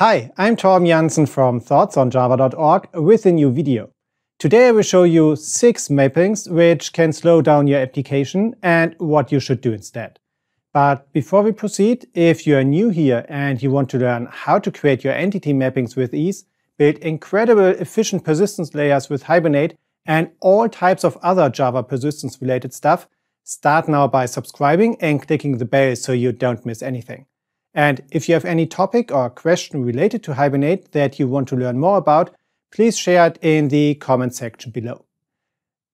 Hi, I'm Torben Janssen from thoughtsonjava.org with a new video. Today I will show you six mappings which can slow down your application and what you should do instead. But before we proceed, if you are new here and you want to learn how to create your entity mappings with ease, build incredible efficient persistence layers with Hibernate, and all types of other Java persistence related stuff, start now by subscribing and clicking the bell so you don't miss anything. And if you have any topic or question related to Hibernate that you want to learn more about, please share it in the comment section below.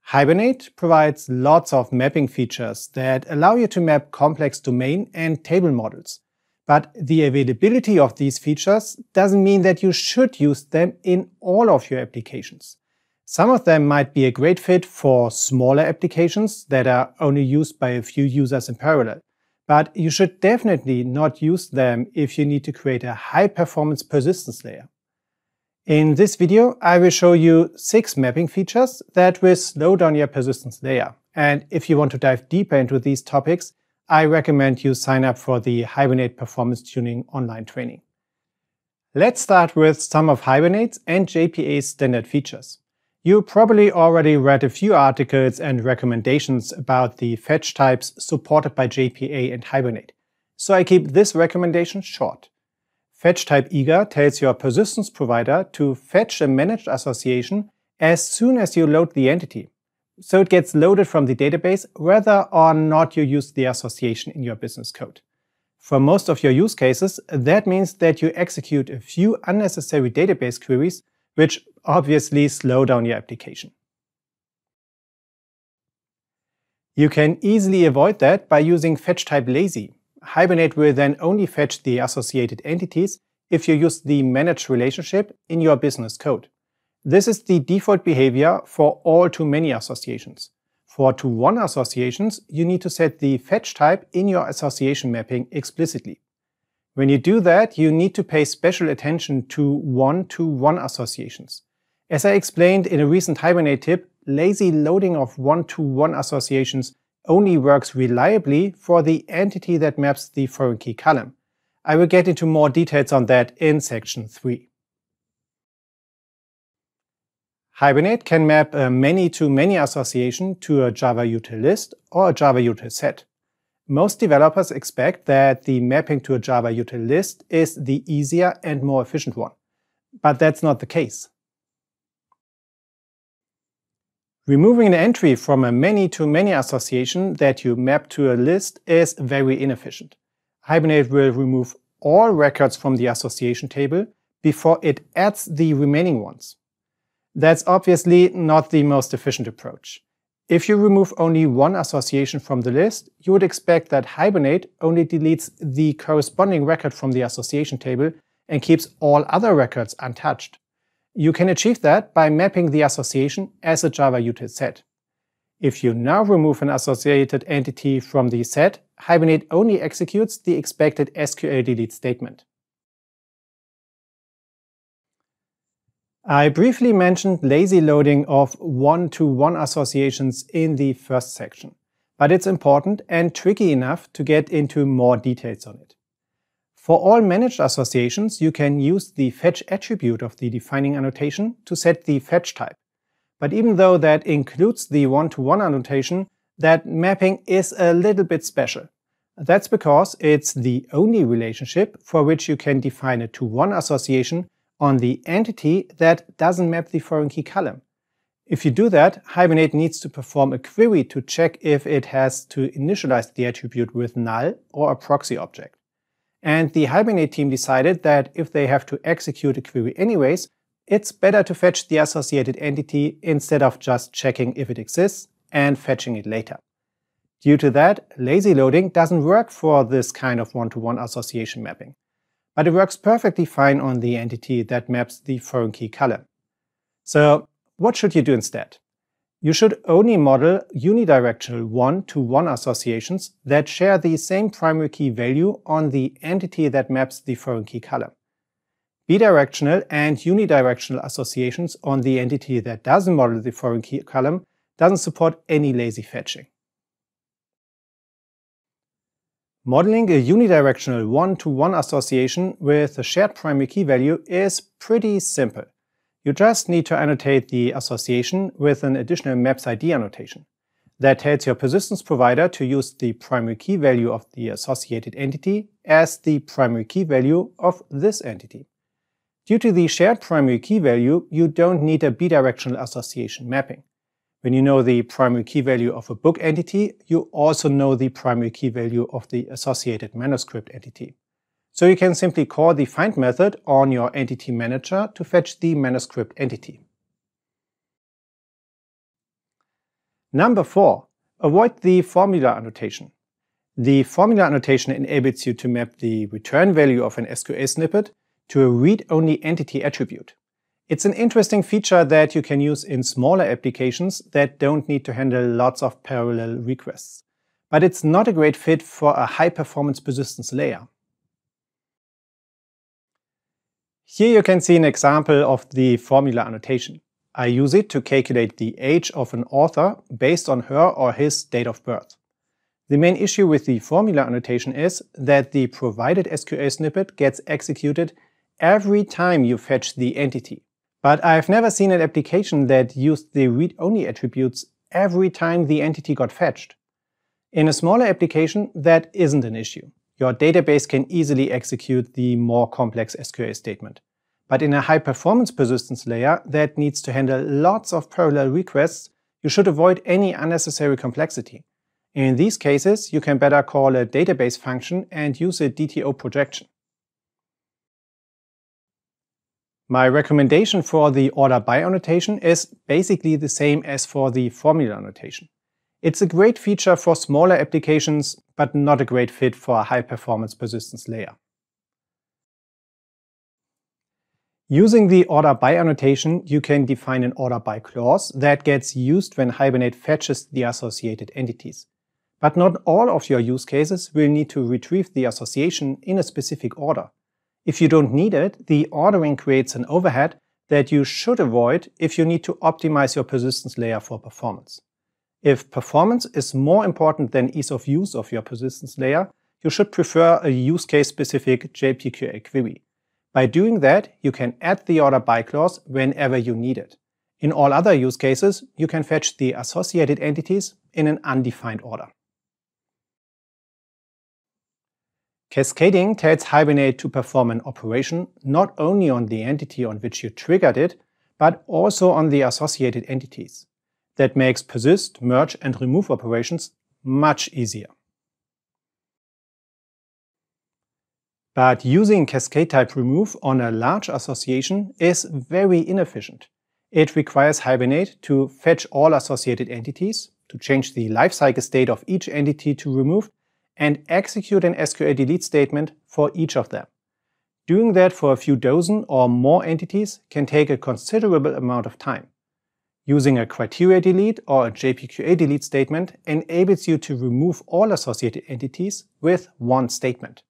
Hibernate provides lots of mapping features that allow you to map complex domain and table models. But the availability of these features doesn't mean that you should use them in all of your applications. Some of them might be a great fit for smaller applications that are only used by a few users in parallel but you should definitely not use them if you need to create a high performance persistence layer. In this video, I will show you six mapping features that will slow down your persistence layer. And if you want to dive deeper into these topics, I recommend you sign up for the Hibernate Performance Tuning online training. Let's start with some of Hibernate's and JPA's standard features. You probably already read a few articles and recommendations about the fetch types supported by JPA and Hibernate, so I keep this recommendation short. Fetch type eager tells your persistence provider to fetch a managed association as soon as you load the entity, so it gets loaded from the database whether or not you use the association in your business code. For most of your use cases, that means that you execute a few unnecessary database queries which obviously slow down your application. You can easily avoid that by using fetch type lazy. Hibernate will then only fetch the associated entities if you use the manage relationship in your business code. This is the default behavior for all to many associations. For to one associations, you need to set the fetch type in your association mapping explicitly. When you do that, you need to pay special attention to one-to-one -one associations. As I explained in a recent Hibernate tip, lazy loading of one-to-one -one associations only works reliably for the entity that maps the foreign key column. I will get into more details on that in section 3. Hibernate can map a many-to-many -many association to a Java util list or a Java util set. Most developers expect that the mapping to a Java util list is the easier and more efficient one, but that's not the case. Removing an entry from a many-to-many -many association that you map to a list is very inefficient. Hibernate will remove all records from the association table before it adds the remaining ones. That's obviously not the most efficient approach. If you remove only one association from the list, you would expect that Hibernate only deletes the corresponding record from the association table and keeps all other records untouched. You can achieve that by mapping the association as a Java util set. If you now remove an associated entity from the set, Hibernate only executes the expected SQL delete statement. I briefly mentioned lazy loading of one-to-one -one associations in the first section, but it's important and tricky enough to get into more details on it. For all managed associations, you can use the fetch attribute of the defining annotation to set the fetch type. But even though that includes the one-to-one -one annotation, that mapping is a little bit special. That's because it's the only relationship for which you can define a to-one association on the entity that doesn't map the foreign key column. If you do that, Hibernate needs to perform a query to check if it has to initialize the attribute with null or a proxy object. And the Hibernate team decided that if they have to execute a query anyways, it's better to fetch the associated entity instead of just checking if it exists and fetching it later. Due to that, lazy loading doesn't work for this kind of one-to-one -one association mapping but it works perfectly fine on the entity that maps the foreign key column. So what should you do instead? You should only model unidirectional one-to-one associations that share the same primary key value on the entity that maps the foreign key column. Bidirectional and unidirectional associations on the entity that doesn't model the foreign key column doesn't support any lazy fetching. Modeling a unidirectional one-to-one -one association with a shared primary key value is pretty simple. You just need to annotate the association with an additional maps ID annotation. That tells your persistence provider to use the primary key value of the associated entity as the primary key value of this entity. Due to the shared primary key value, you don't need a bidirectional association mapping. When you know the primary key value of a book entity, you also know the primary key value of the associated manuscript entity. So you can simply call the find method on your entity manager to fetch the manuscript entity. Number four, avoid the formula annotation. The formula annotation enables you to map the return value of an SQL snippet to a read-only entity attribute. It's an interesting feature that you can use in smaller applications that don't need to handle lots of parallel requests. But it's not a great fit for a high-performance persistence layer. Here you can see an example of the formula annotation. I use it to calculate the age of an author based on her or his date of birth. The main issue with the formula annotation is that the provided SQL snippet gets executed every time you fetch the entity. But I've never seen an application that used the read-only attributes every time the entity got fetched. In a smaller application, that isn't an issue. Your database can easily execute the more complex SQL statement. But in a high-performance persistence layer that needs to handle lots of parallel requests, you should avoid any unnecessary complexity. In these cases, you can better call a database function and use a DTO projection. My recommendation for the order by annotation is basically the same as for the formula annotation. It's a great feature for smaller applications, but not a great fit for a high-performance persistence layer. Using the order by annotation, you can define an order by clause that gets used when Hibernate fetches the associated entities. But not all of your use cases will need to retrieve the association in a specific order. If you don't need it, the ordering creates an overhead that you should avoid if you need to optimize your persistence layer for performance. If performance is more important than ease of use of your persistence layer, you should prefer a use case specific JPQA query. By doing that, you can add the order by clause whenever you need it. In all other use cases, you can fetch the associated entities in an undefined order. Cascading tells Hibernate to perform an operation not only on the entity on which you triggered it, but also on the associated entities. That makes persist, merge, and remove operations much easier. But using cascade type remove on a large association is very inefficient. It requires Hibernate to fetch all associated entities, to change the lifecycle state of each entity to remove, and execute an SQL delete statement for each of them. Doing that for a few dozen or more entities can take a considerable amount of time. Using a criteria delete or a JPQA delete statement enables you to remove all associated entities with one statement.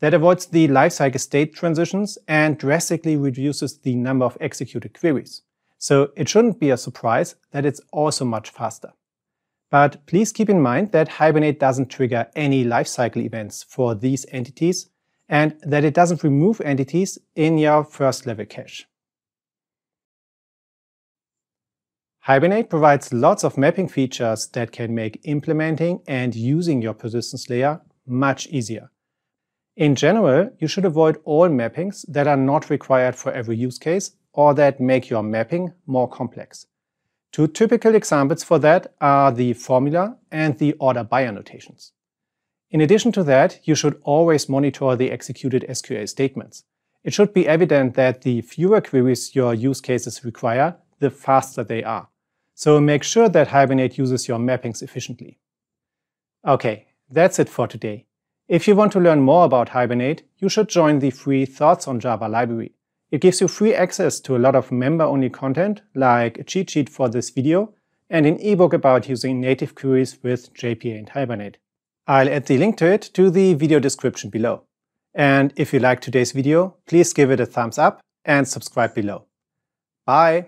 That avoids the lifecycle state transitions and drastically reduces the number of executed queries. So it shouldn't be a surprise that it's also much faster. But please keep in mind that Hibernate doesn't trigger any lifecycle events for these entities and that it doesn't remove entities in your first level cache. Hibernate provides lots of mapping features that can make implementing and using your persistence layer much easier. In general, you should avoid all mappings that are not required for every use case or that make your mapping more complex. Two typical examples for that are the formula and the order by annotations. In addition to that, you should always monitor the executed SQL statements. It should be evident that the fewer queries your use cases require, the faster they are. So make sure that Hibernate uses your mappings efficiently. Okay, that's it for today. If you want to learn more about Hibernate, you should join the free Thoughts on Java library. It gives you free access to a lot of member-only content, like a cheat sheet for this video, and an ebook about using native queries with JPA and Hibernate. I'll add the link to it to the video description below. And if you liked today's video, please give it a thumbs up and subscribe below. Bye!